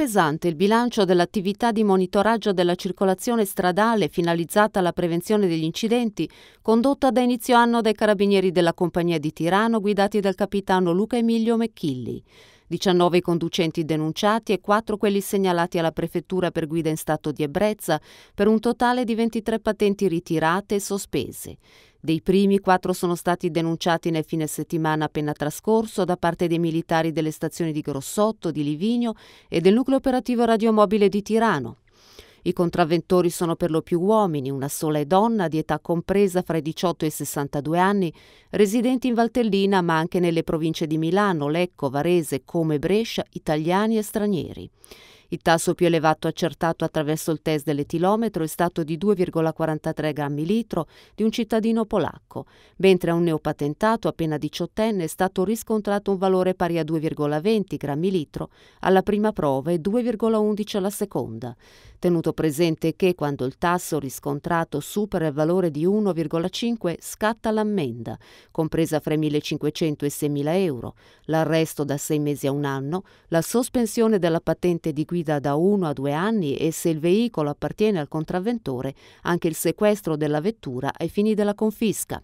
pesante il bilancio dell'attività di monitoraggio della circolazione stradale finalizzata alla prevenzione degli incidenti, condotta da inizio anno dai carabinieri della compagnia di Tirano guidati dal capitano Luca Emilio Mechilli. 19 i conducenti denunciati e 4 quelli segnalati alla prefettura per guida in stato di ebbrezza, per un totale di 23 patenti ritirate e sospese. Dei primi, quattro sono stati denunciati nel fine settimana appena trascorso da parte dei militari delle stazioni di Grossotto, di Livigno e del nucleo operativo radiomobile di Tirano. I contravventori sono per lo più uomini, una sola è donna di età compresa fra i 18 e i 62 anni, residenti in Valtellina ma anche nelle province di Milano, Lecco, Varese, Come Brescia, italiani e stranieri. Il tasso più elevato accertato attraverso il test dell'etilometro è stato di 2,43 grammi litro di un cittadino polacco, mentre a un neopatentato appena diciottenne è stato riscontrato un valore pari a 2,20 grammi litro alla prima prova e 2,11 alla seconda, tenuto presente che quando il tasso riscontrato supera il valore di 1,5 scatta l'ammenda, compresa fra 1.500 e 6.000 euro, l'arresto da sei mesi a un anno, la sospensione della patente di guida guida da 1 a 2 anni e se il veicolo appartiene al contravventore, anche il sequestro della vettura ai fini della confisca.